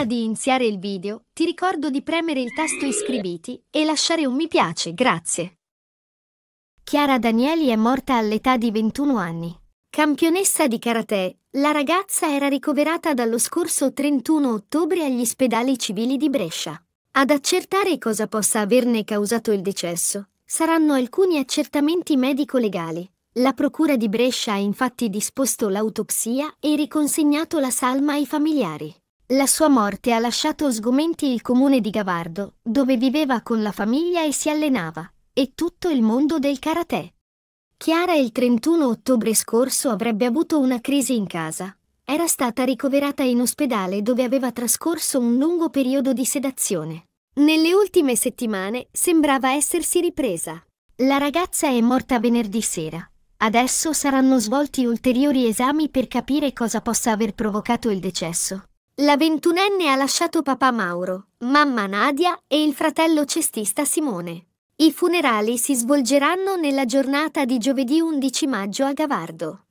Prima di iniziare il video, ti ricordo di premere il tasto iscriviti e lasciare un mi piace, grazie. Chiara Danieli è morta all'età di 21 anni. Campionessa di karate, la ragazza era ricoverata dallo scorso 31 ottobre agli ospedali civili di Brescia. Ad accertare cosa possa averne causato il decesso, saranno alcuni accertamenti medico-legali. La Procura di Brescia ha infatti disposto l'autopsia e riconsegnato la salma ai familiari. La sua morte ha lasciato sgomenti il comune di Gavardo, dove viveva con la famiglia e si allenava, e tutto il mondo del karate. Chiara il 31 ottobre scorso avrebbe avuto una crisi in casa. Era stata ricoverata in ospedale dove aveva trascorso un lungo periodo di sedazione. Nelle ultime settimane sembrava essersi ripresa. La ragazza è morta venerdì sera. Adesso saranno svolti ulteriori esami per capire cosa possa aver provocato il decesso. La ventunenne ha lasciato papà Mauro, mamma Nadia e il fratello cestista Simone. I funerali si svolgeranno nella giornata di giovedì 11 maggio a Gavardo.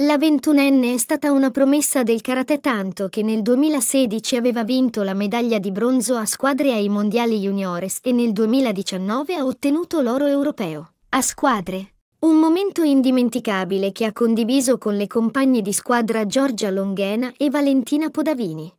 La ventunenne è stata una promessa del karate tanto che nel 2016 aveva vinto la medaglia di bronzo a squadre ai mondiali juniores e nel 2019 ha ottenuto l'oro europeo. A squadre. Un momento indimenticabile che ha condiviso con le compagne di squadra Giorgia Longhena e Valentina Podavini.